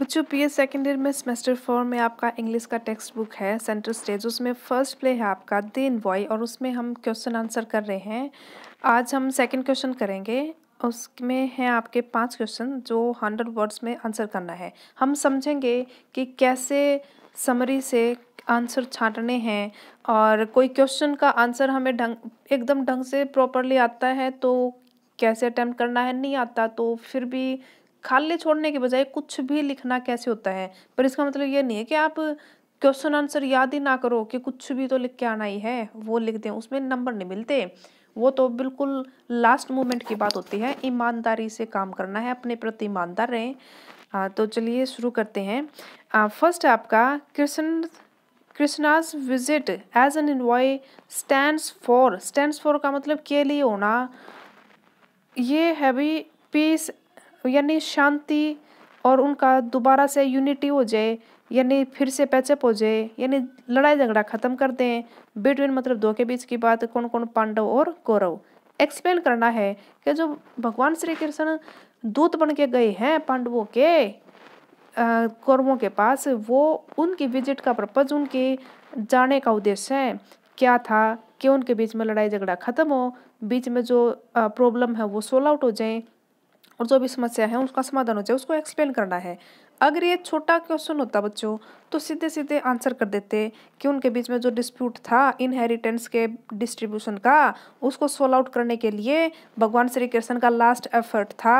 बच्चों P S second year में semester four में आपका इंग्लिश का टेक्स्ट बुक है सेंटर स्टेज उसमें फर्स्ट प्ले है आपका इन बॉय और उसमें हम क्वेश्चन आंसर कर रहे हैं आज हम सेकेंड क्वेश्चन करेंगे उसमें हैं आपके पांच क्वेश्चन जो हंड्रेड वर्ड्स में आंसर करना है हम समझेंगे कि कैसे समरी से आंसर छांटने हैं और कोई क्वेश्चन का आंसर हमें ढंग एकदम ढंग से प्रॉपरली आता है तो कैसे अटैम्प्ट करना है नहीं आता तो फिर भी खाली छोड़ने के बजाय कुछ भी लिखना कैसे होता है पर इसका मतलब ये नहीं है कि आप क्वेश्चन आंसर याद ही ना करो कि कुछ भी तो लिख के आना ही है वो लिख दें उसमें नंबर नहीं मिलते वो तो बिल्कुल लास्ट मोमेंट की बात होती है ईमानदारी से काम करना है अपने प्रति ईमानदार रहें तो चलिए शुरू करते हैं फर्स्ट आपका Krishna Krishna's visit as an envoy stand for stand for का मतलब के लिए होना ये है भी पीस यानी शांति और उनका दोबारा से यूनिटी हो जाए यानी फिर से पैचअप हो जाए यानी लड़ाई झगड़ा खत्म कर दें बिटवीन मतलब दो के बीच की बात कौन कौन पांडव और कौरव एक्सप्लेन करना है कि जो भगवान श्री कृष्ण दूत बन के गए हैं पांडवों के कौरवों के पास वो उनकी विजिट का पर्पज उनके जाने का उद्देश्य है क्या था कि उनके बीच में लड़ाई झगड़ा खत्म हो बीच में जो प्रॉब्लम है वो सोल्व आउट हो जाए और जो भी समस्या है उसका समाधान हो जाए उसको एक्सप्लेन करना है अगर ये छोटा क्वेश्चन होता बच्चों तो सीधे सीधे आंसर कर देते कि उनके बीच में जो डिस्प्यूट था इनहेरिटेंस के डिस्ट्रीब्यूशन का उसको सॉल्व आउट करने के लिए भगवान श्री कृष्ण का लास्ट एफर्ट था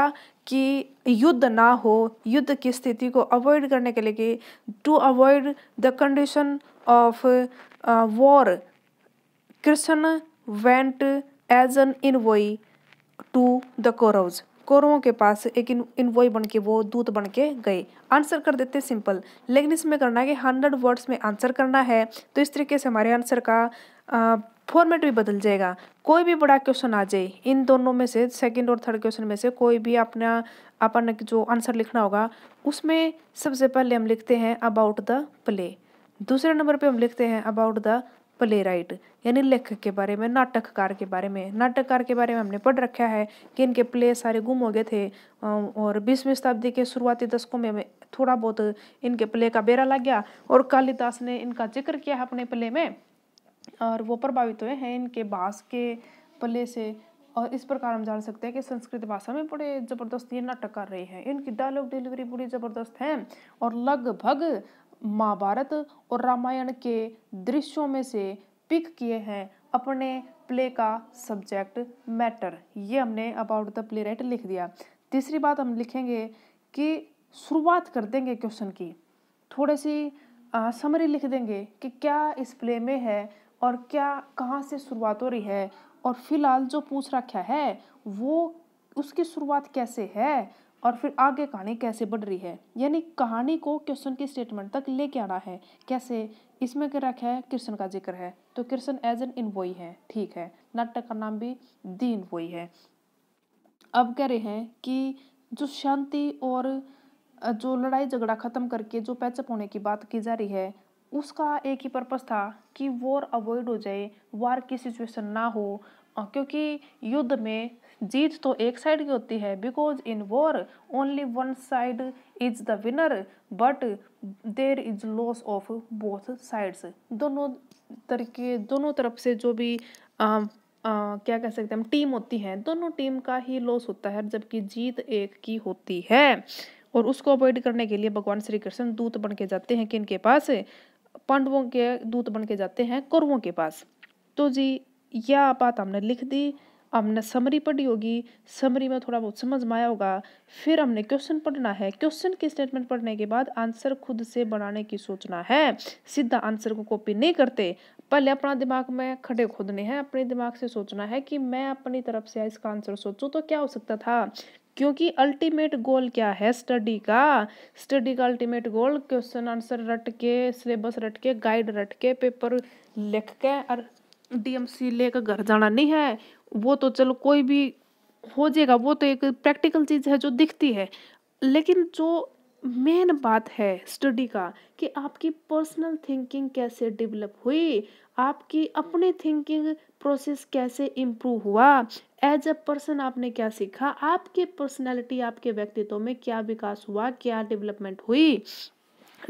कि युद्ध ना हो युद्ध की स्थिति को अवॉइड करने के लिए to avoid the condition of war Krishna went as an envoy to the Kauravas कौरवों के पास एक इन्वॉय बन के वो दूत बन के गए आंसर कर देते सिंपल लेकिन इसमें करना है कि हंड्रेड वर्ड्स में आंसर करना है तो इस तरीके से हमारे आंसर का फॉर्मेट भी बदल जाएगा कोई भी बड़ा क्वेश्चन आ जाए इन दोनों में से सेकंड और थर्ड क्वेश्चन में से कोई भी अपना अपन जो आंसर लिखना होगा उसमें सबसे पहले हम लिखते हैं अबाउट द प्ले दूसरे नंबर पे हम लिखते हैं अबाउट द प्ले राइट यानी लेखक के बारे में नाटककार के बारे में नाटककार के बारे में हमने पढ़ रखा है कि इनके प्ले सारे गुम हो गए थे और बीसवीं शताब्दी के शुरुआती दशकों में थोड़ा बहुत इनके प्ले का बेरा लग गया और कालिदास ने इनका जिक्र किया है अपने प्ले में और वो प्रभावित हुए हैं इनके बास के प्ले से और इस प्रकार हम जान सकते हैं कि संस्कृत भाषा में बड़े ज़बरदस्त ये नाटक कर रहे हैं इनकी डायलॉग डिलीवरी बड़ी ज़बरदस्त है और लगभग महाभारत और रामायण के दृश्यों में से पिक किए हैं अपने प्ले का सब्जेक्ट मैटर ये हमने अबाउट द प्ले राइट लिख दिया तीसरी बात हम लिखेंगे कि शुरुआत कर देंगे क्वेश्चन की थोड़ी सी समरी लिख देंगे कि क्या इस प्ले में है और क्या कहाँ से शुरुआत हो रही है और फिलहाल जो पूछ रखा है वो उसकी शुरुआत कैसे है और फिर आगे कहानी कैसे बढ़ रही है यानी कहानी को क्वेश्चन की स्टेटमेंट तक लेके आना है कैसे इसमें क्या रखा है कृष्ण का जिक्र है तो कृष्ण एज एन इनवोई है ठीक है नाटक का नाम भी दी इनवोई है अब कह रहे हैं कि जो शांति और जो लड़ाई झगड़ा ख़त्म करके जो पैचअप होने की बात की जा रही है उसका एक ही पर्पज़ था कि वॉर अवॉइड हो जाए वार की सिचुएशन ना हो और क्योंकि युद्ध में जीत तो एक साइड की होती है because in war only one side is the winner but there is loss of both sides दोनों तरीके दोनों तरफ से जो भी आ, आ, क्या कह सकते हैं हम टीम होती है दोनों टीम का ही लॉस होता है जबकि जीत एक की होती है और उसको अवॉइड करने के लिए भगवान श्री कृष्ण दूत बन के जाते हैं कि इनके पास पांडवों के दूत बन के जाते हैं कौरवों के पास तो जी यह बात हमने लिख दी हमने समरी पढ़ी होगी समरी में थोड़ा बहुत समझ में आया होगा फिर हमने क्वेश्चन पढ़ना है क्वेश्चन की स्टेटमेंट पढ़ने के बाद आंसर खुद से बनाने की सोचना है सीधा आंसर को कॉपी नहीं करते पहले अपना दिमाग में खड़े खोदने हैं अपने दिमाग से सोचना है कि मैं अपनी तरफ से इसका आंसर सोचूँ तो क्या हो सकता था क्योंकि अल्टीमेट गोल क्या है स्टडी का स्टडी का अल्टीमेट गोल क्वेश्चन आंसर रट के सिलेबस रट के गाइड रट के पेपर लिख के और डीएमसी लेकर घर जाना नहीं है वो तो चलो कोई भी हो जाएगा वो तो एक प्रैक्टिकल चीज़ है जो दिखती है लेकिन जो मेन बात है स्टडी का कि आपकी पर्सनल थिंकिंग कैसे डेवलप हुई आपकी अपनी थिंकिंग प्रोसेस कैसे इम्प्रूव हुआ एज अ पर्सन आपने क्या सीखा आपके पर्सनालिटी आपके व्यक्तित्व में क्या विकास हुआ क्या डेवलपमेंट हुई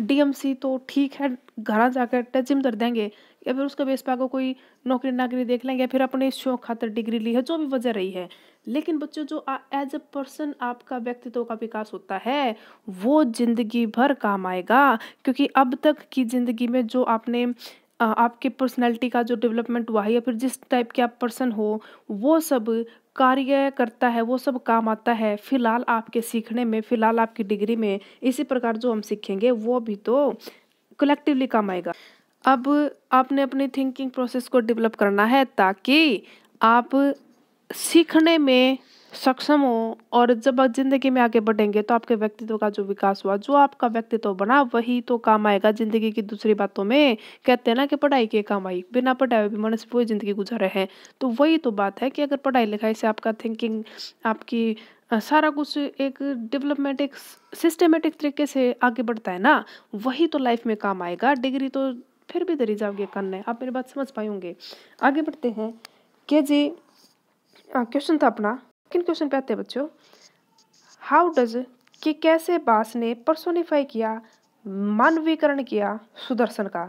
डीएमसी तो ठीक है घर जाकर टचिम कर देंगे या फिर उसका बेस पाको कोई नौकरी नाकरी देख लें या फिर अपने शौक खातर डिग्री ली है जो भी वजह रही है लेकिन बच्चों जो एज अ पर्सन आपका व्यक्तित्व का विकास होता है वो ज़िंदगी भर काम आएगा क्योंकि अब तक की ज़िंदगी में जो आपने आपके पर्सनैलिटी का जो डेवलपमेंट हुआ है या फिर जिस टाइप के आप पर्सन हो वो सब कार्य करता है वो सब काम आता है फिलहाल आपके सीखने में फिलहाल आपकी डिग्री में इसी प्रकार जो हम सीखेंगे वो भी तो कलेक्टिवली काम आएगा अब आपने अपनी थिंकिंग प्रोसेस को डेवलप करना है ताकि आप सीखने में सक्षम हो और जब आप ज़िंदगी में आगे बढ़ेंगे तो आपके व्यक्तित्व का जो विकास हुआ जो आपका व्यक्तित्व बना वही तो काम आएगा ज़िंदगी की दूसरी बातों में कहते हैं ना कि पढ़ाई के काम आई बिना पढ़ाए भी मनुष्य पूरी ज़िंदगी गुजर रहे हैं तो वही तो बात है कि अगर पढ़ाई लिखाई से आपका थिंकिंग आपकी सारा कुछ एक डेवलपमेंट एक सिस्टमेटिक तरीके से आगे बढ़ता है ना वही तो लाइफ में काम आएगा डिग्री तो फिर भी दरी जाओगे करने आप मेरी बात समझ पाए होंगे आगे बढ़ते हैं के जी क्वेश्चन था अपना किन क्वेश्चन पे आते हैं बच्चों हाउ डज कि कैसे बास ने पर्सोनिफाई किया मानवीकरण किया सुदर्शन का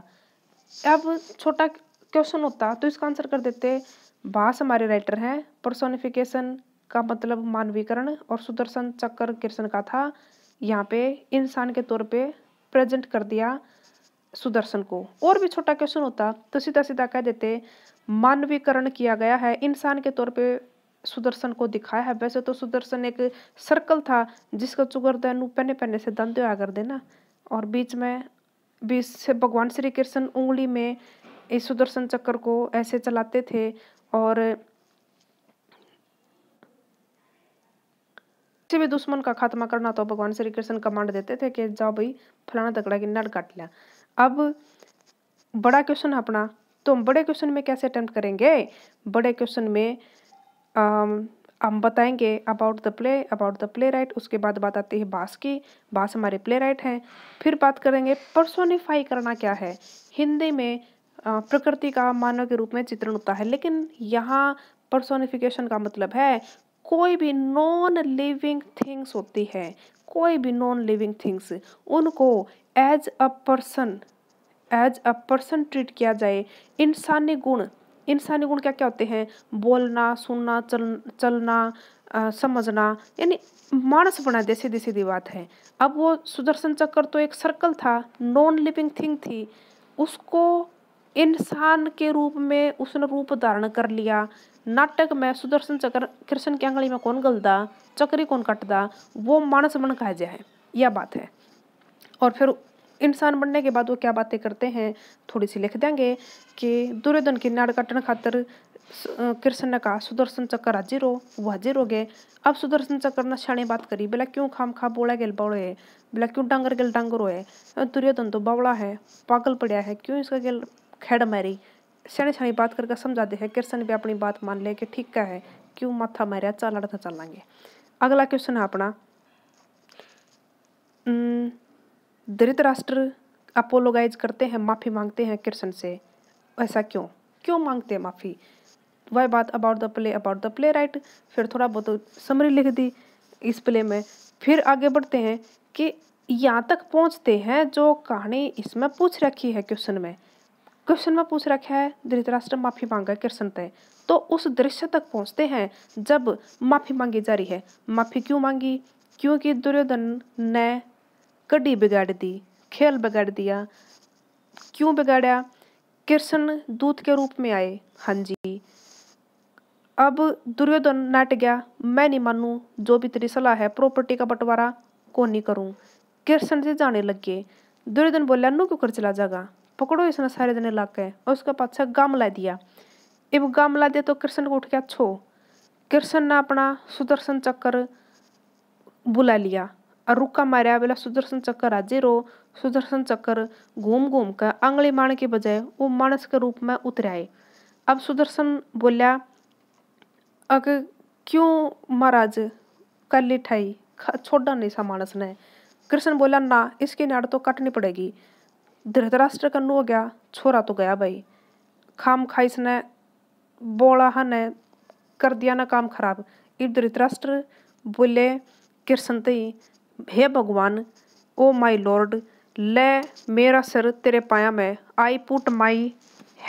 अब छोटा क्वेश्चन होता तो इसका आंसर कर देते बास हमारे राइटर हैं परसोनिफिकेशन का मतलब मानवीकरण और सुदर्शन चक्र कृष्ण का था यहाँ पे इंसान के तौर पे प्रेजेंट कर दिया सुदर्शन को और भी छोटा क्वेश्चन होता तो सीधा सीधा कह देते मानवीकरण किया गया है इंसान के तौर पे सुदर्शन को दिखाया है वैसे तो सुदर्शन एक सर्कल था जिसका चुगरदन पहने पहने से दंत कर देना और बीच में बीच से भगवान श्री कृष्ण उंगली में इस सुदर्शन चक्र को ऐसे चलाते थे और किसी भी दुश्मन का खात्मा करना तो भगवान श्री कृष्ण कमांड देते थे कि जाओ भाई फलाना तकड़ा की नड़ काट लिया अब बड़ा क्वेश्चन है अपना तो हम बड़े क्वेश्चन में कैसे अटैम्प्ट करेंगे बड़े क्वेश्चन में हम बताएंगे about the play about the play right उसके बाद बात आती है बास की बास हमारे प्ले राइट हैं फिर बात करेंगे परसोनिफाई करना क्या है हिंदी में प्रकृति का मानव के रूप में चित्रण होता है लेकिन यहाँ परसोनिफिकेशन का मतलब है कोई भी नॉन लिविंग थिंग्स होती है कोई भी नॉन लिविंग थिंग्स उनको as a person as a person treat किया जाए इंसानी गुण इंसानी गुण क्या क्या होते हैं बोलना सुनना चल चलना आ, समझना यानी मानस बना दे सीधी सीधी बात है अब वो सुदर्शन चक्र तो एक सर्कल था नॉन लिविंग थिंग थी उसको इंसान के रूप में उसने रूप धारण कर लिया नाटक में सुदर्शन चक्र कृष्ण की अंगली में कौन गलता चक्री कौन कटता वो मानस मन कहा जाए यह बात है और फिर इंसान बनने के बाद वो क्या बातें करते हैं थोड़ी सी लिख देंगे कि दुर्योधन की नाड़ कटने खातर कृष्ण ने कहा सुदर्शन चक्कर हाजिर हो वो हाजिर हो गए अब सुदर्शन चक्कर ने शाणी बात करी बोला क्यों खाम खा बोला गेल बौड़े बोला क्यों डांगर गेल डांगर हो दुर्योधन तो बावड़ा है पागल पड़िया है क्यों इसका गेल खेड़ मारी सियाने सियाने बात करके समझाते हैं किरसन भी अपनी बात मान ले कि ठीक है क्यों माथा मारिया चल अड़ तो चलेंगे अगला क्वेश्चन है अपना राष्ट्र अपोलोगाइज करते हैं माफ़ी मांगते हैं किरसन से ऐसा क्यों क्यों मांगते हैं माफ़ी वह बात about the play about the play right फिर थोड़ा बहुत समरी लिख दी इस प्ले में फिर आगे बढ़ते हैं कि यहाँ तक पहुँचते हैं जो कहानी इसमें पूछ रखी है क्वेश्चन में क्वेश्चन में पूछ रखा है धृतराष्ट्र माफी मांगा कृष्ण तय तो उस दृश्य तक पहुंचते हैं जब माफी मांगी जा रही है माफी क्यों मांगी क्योंकि दुर्योधन ने कड़ी बिगाड़ दी खेल बिगाड़ दिया क्यों बिगाड़ा कृष्ण दूत के रूप में आए हाँ जी अब दुर्योधन नट गया मैं नहीं मानू जो भी तेरी सलाह है प्रॉपर्टी का बंटवारा को नहीं करूँ कृष्ण से जाने लग गए दुर्योधन बोलिया नू क्यों कर चला जाएगा पकड़ो इसने सारे जने लग गए और उसके पास से गमला दिया इब गमला दिया तो कृष्ण को उठ गया छो कृष्ण ने अपना सुदर्शन चक्कर बुला लिया और रुका मारिया बोला सुदर्शन चक्कर राजे रो सुदर्शन चक्कर घूम घूम कर आंगली मान के बजाय वो मानस के रूप में उतर आए अब सुदर्शन बोलिया अग क्यों महाराज कर ठाई छोड़ा नहीं सा मानस ने कृष्ण बोला ना इसकी नाड़ तो काटनी पड़ेगी धृतराष्ट्र कन्नू हो गया छोरा तो गया भाई खाम खाई इसने बोला ने कर दिया ना काम खराब इ धृतराष्ट्र बोले कृष्ण हे भगवान ओ माई लॉर्ड ले मेरा सिर तेरे पाया में I put my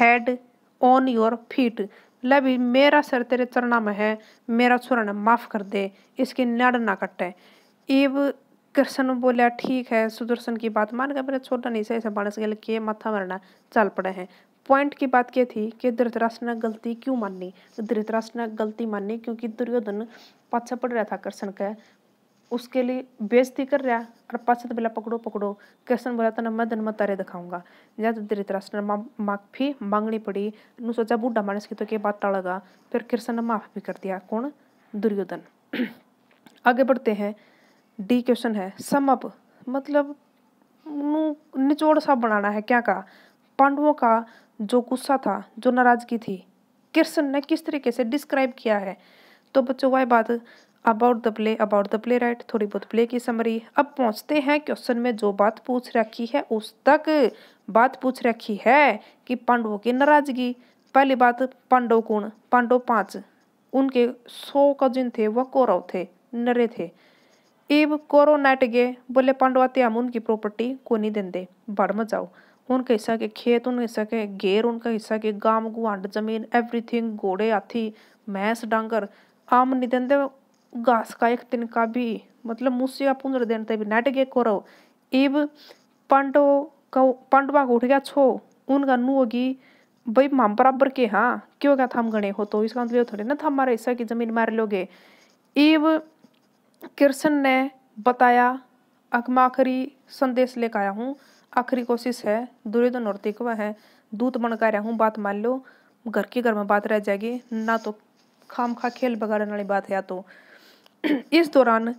head on your feet ले भी मेरा सिर तेरे चरणा में है मेरा छोरा ने माफ़ कर दे इसकी नड़ ना कटे इव कृष्ण बोलिया ठीक है सुदर्शन की बात मान गया मेरे छोटा नहीं सही से बाणस गल के माथा मरना चल पड़े हैं पॉइंट की बात क्या थी कि धृतराष्ट्र ने गलती क्यों माननी धृतराष्ट्र ने गलती मानी क्योंकि दुर्योधन पाछा पड़ रहा था कृष्ण का उसके लिए बेजती कर रहा और पाछा तो बोला पकड़ो पकड़ो कृष्ण बोला था ना मैं धन तारे दिखाऊंगा या तो धृतराष्ट्र ने माफी मांगनी पड़ी उन्होंने सोचा बूढ़ा मानस की तो क्या बात टाड़ेगा फिर कृष्ण ने माफ भी कर दिया कौन दुर्योधन आगे बढ़ते हैं डी क्वेश्चन है समअप मतलब निचोड़ सा बनाना है क्या का पांडवों का जो गुस्सा था जो नाराजगी थी कृष्ण ने किस तरीके से डिस्क्राइब किया है तो बच्चों वह बात about the play about the play right थोड़ी बहुत प्ले की समरी अब पहुंचते हैं क्वेश्चन में जो बात पूछ रखी है उस तक बात पूछ रखी है कि पांडवों की नाराजगी पहली बात पांडव कौन पांडव पांच उनके सौ कजिन थे वह कौरव थे नरे थे कोरो नट गए बोले पांडवा ते हम उनकी प्रॉपर्टी को नहीं देंगे बढ़ में जाओ उनके हिस्सा के खेत उनके हिस्सा के गेर उनके हिस्सा के गांव गुआंड जमीन एवरीथिंग घोड़े हाथी मैंस डांगर आम नहीं देंदे घास का एक तिनका भी मतलब मुझसे आप पुनर दिन भी नट गए करो इव पांडो का पांडवा को उठ गया छो उनका नू होगी भाई माम बराबर के हाँ क्यों क्या थम गणे हो तो इसका मतलब थोड़े ना थम मारे हिस्सा की जमीन मार लोगे इव किरसन ने बताया अक मैं आखिरी संदेश लेकर आया हूँ आखिरी कोशिश है दुर्योधन और तिकवा है दूत बनकर आया हूँ बात मान लो घर के घर में बात रह जाएगी ना तो खाम खा खेल बगाड़ने वाली बात है या तो इस दौरान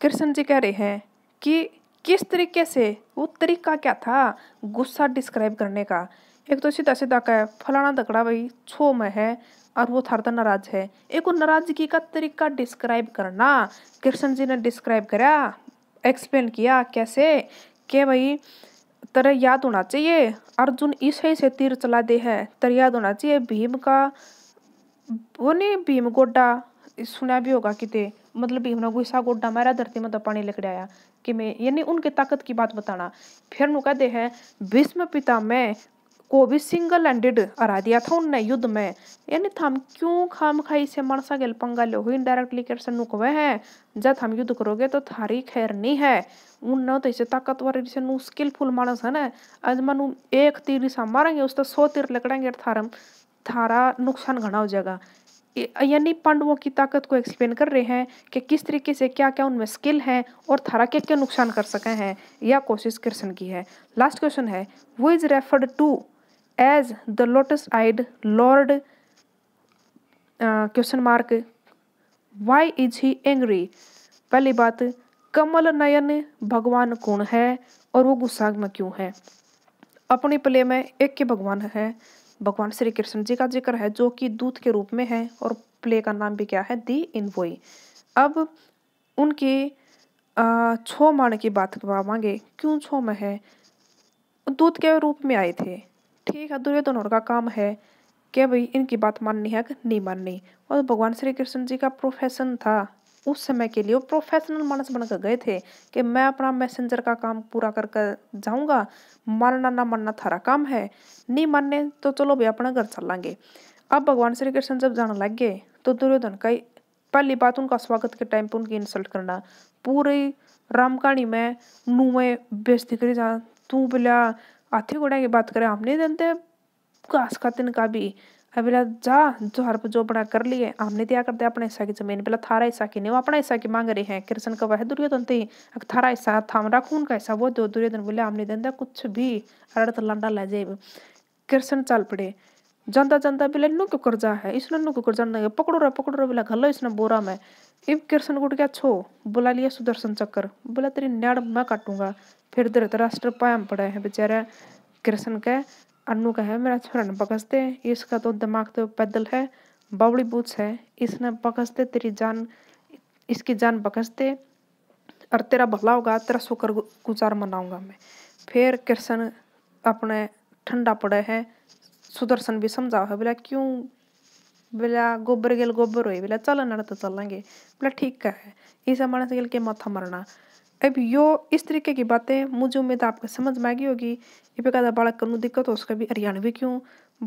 कृष्ण जी कह रहे हैं कि किस तरीके से वो तरीका क्या था गुस्सा डिस्क्राइब करने का एक तो सीधा सीधा कह फलाना दकड़ा भाई छो में है और वो थरदा नाराज है एक नाराजगी का तरीका डिस्क्राइब करना कृष्ण जी ने डिस्क्राइब करा एक्सप्लेन किया कैसे के भाई तेरे याद होना चाहिए अर्जुन ईसे से तीर चला दे है तेरे याद होना चाहिए भीम का वो नहीं भीम गोड्डा सुना भी होगा कितने मतलब भीम ने गुस्सा गोड्डा मारा धरती में पानी लेकर आया कि मैं यानी उनके ताकत की बात बताना फिर नु कहते हैं भीष्म पिता मैं को भी सिंगल हैंडेड हरा दिया था उनने युद्ध में यानी थम क्यों खाम खाई से मनसा गेल पंगा लो हुई इनडायरेक्टली कर से नुकवे है जब हम युद्ध करोगे तो थारी खैर नहीं है उन तो इसे ताकतवर से नु स्किलफुल मानस है ना आज मनु एक तीर सा मारेंगे उस तो सौ तीर लकड़ेंगे थारम थारा नुकसान घना हो जाएगा यानी पांडवों की ताकत को एक्सप्लेन कर रहे हैं कि किस तरीके से क्या क्या उनमें स्किल है और थारा क्या क्या नुकसान कर सके हैं यह कोशिश कृष्ण की है लास्ट क्वेश्चन है वो is referred to as the lotus eyed lord question mark why is he angry पहली बात कमल नयन भगवान कौन है और वो गुस्सा में क्यों है अपने प्ले में एक के भगवान है भगवान श्री कृष्ण जी का जिक्र है जो कि दूत के रूप में है और प्ले का नाम भी क्या है दी इनवोई अब उनके छो माण की बात मांगे क्यों छो में है दूत के रूप में आए थे ठीक है दुर्योधन का काम है कि भाई इनकी बात माननी है कि नहीं माननी और भगवान श्री कृष्ण जी का प्रोफेशन था उस समय के लिए वो प्रोफेशनल मानस बनकर गए थे कि मैं अपना मैसेंजर का काम पूरा कर कर जाऊँगा मानना ना मानना थारा काम है नहीं मानने तो चलो भाई अपना घर चल लांगे अब भगवान श्री कृष्ण जब जाने लग गए तो दुर्योधन का पहली बात उनका स्वागत के टाइम पर उनकी इंसल्ट करना पूरी कहानी में नुए में करी जा तू बोलिया हाथी घोड़ा की बात करें हमने देते घास खाते का भी अबेला जा जो हर जो अपना कर लिए हमने दिया करते अपने हिस्सा की जमीन बेला थारा हिस्सा की नहीं वो अपना हिस्सा की मांग रहे हैं कृष्ण का वह दुर्योधन थे अगर थारा हिस्सा था हमारा खून का हिस्सा वो दो दुर्योधन बोले हमने देंदा कुछ भी अड़त तो लंडा ला जाए कृष्ण चल पड़े जनता जनता बेला नु के कर्जा है इसने नु के कर्जा नहीं पकड़ो रहा पकड़ो रहा बोला घल्लो इसने बोरा में इब कृष्ण गुट क्या छो बोला लिया सुदर्शन चक्कर बोला तेरी नैड़ मैं काटूंगा फिर दर तो राष्ट्र पायम पड़े हैं बेचारे कृष्ण के अनु का है मेरा छोरा ने दे इसका तो दिमाग तो पैदल है बावड़ी बूथ है इसने दे तेरी जान इसकी जान दे और तेरा भला होगा तेरा शुक्र गुजार मनाऊंगा मैं फिर कृष्ण अपने ठंडा पड़े है सुदर्शन भी समझाओ है बोला क्यों बोला गोबर गेल गोबर हो बोला चलन तो चलेंगे बोला ठीक है ऐसा मानस गेल के माथा मरना अब यो इस तरीके की बातें मुझे उम्मीद आपको समझ में आ गई होगी ये पे कहता बालक को दिक्कत हो उसका भी हरियाणवी क्यों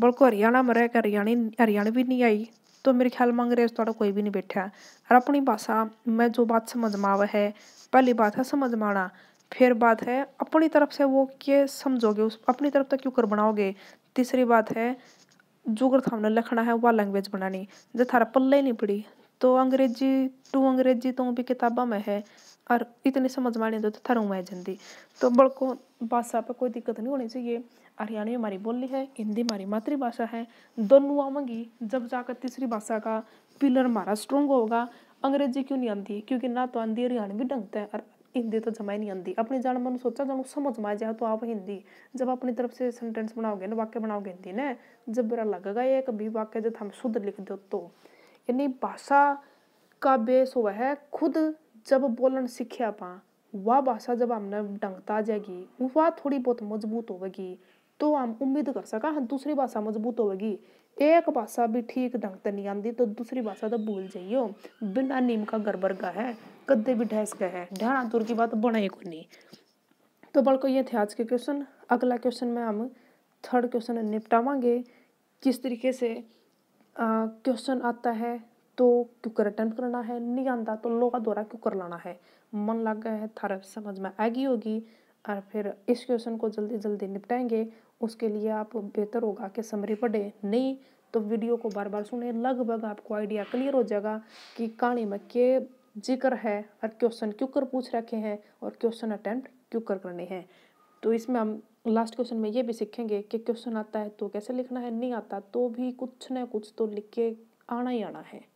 बल्कि हरियाणा में रहकर हरियाणी हरियाणवी नहीं आई तो मेरे ख्याल मांग रहे थोड़ा कोई भी नहीं बैठा और अपनी भाषा में जो बात समझ में आवा है पहली बात है समझ में आना फिर बात है अपनी तरफ से वो के समझोगे उस अपनी तरफ तक क्यों कर बनाओगे तीसरी बात है अगर थामने लिखना है वह लैंग्वेज बनानी जो थारा पल्ले ही नहीं पड़ी तो अंग्रेजी टू अंग्रेजी तो भी किताबा में है और इतनी समझ में नहीं तो थारू में जल्दी तो बड़को भाषा पर कोई दिक्कत नहीं होनी चाहिए हरियाणवी हमारी बोली है हिंदी हमारी मातृभाषा है दोनों आवेंगी जब जाकर तीसरी भाषा का पिलर हमारा स्ट्रोंग होगा अंग्रेजी क्यों नहीं आती क्योंकि ना तो आंधी हरियाणवी डंगता है और हिंदी तो जमा ही नहीं आती अपनी जान मन सोचा जानू समझ में आ जाए तो आप हिंदी जब अपनी तरफ से सेंटेंस बनाओगे ना वाक्य बनाओगे हिंदी ने जब बुरा लगेगा ये कभी वाक्य जब हम शुद्ध लिख दो तो यानी भाषा का बेस हुआ है खुद जब बोलन सीखे आप वह भाषा जब हमने डंगता आ जाएगी वह थोड़ी बहुत मजबूत होगी तो हम उम्मीद कर सका दूसरी भाषा मजबूत होगी एक भाषा भी ठीक ढंग से नहीं आती तो दूसरी भाषा तो भूल जाइयो बिना नीम का गड़बड़ का है कद्दे भी ढहस का है ढहना दूर की बात बना ही को नहीं तो बल्कि ये थे आज के क्वेश्चन अगला क्वेश्चन में हम थर्ड क्वेश्चन निपटावांगे किस तरीके से क्वेश्चन आता है तो क्यों कर अटैम्प्ट करना है नहीं आता तो लोगों द्वारा क्यों कर लाना है मन लग गया है थारा समझ में आएगी होगी और फिर इस क्वेश्चन को जल्दी जल्दी निपटाएंगे उसके लिए आप बेहतर होगा कि समरी पढ़े नहीं तो वीडियो को बार बार सुने लगभग आपको आइडिया क्लियर हो जाएगा कि कहानी में के जिक्र है और क्वेश्चन क्यों कर पूछ रखे हैं और क्वेश्चन अटैम्प्ट क्यों कर करने हैं तो इसमें हम लास्ट क्वेश्चन में ये भी सीखेंगे कि क्वेश्चन आता है तो कैसे लिखना है नहीं आता तो भी कुछ ना कुछ तो लिख के आना ही आना है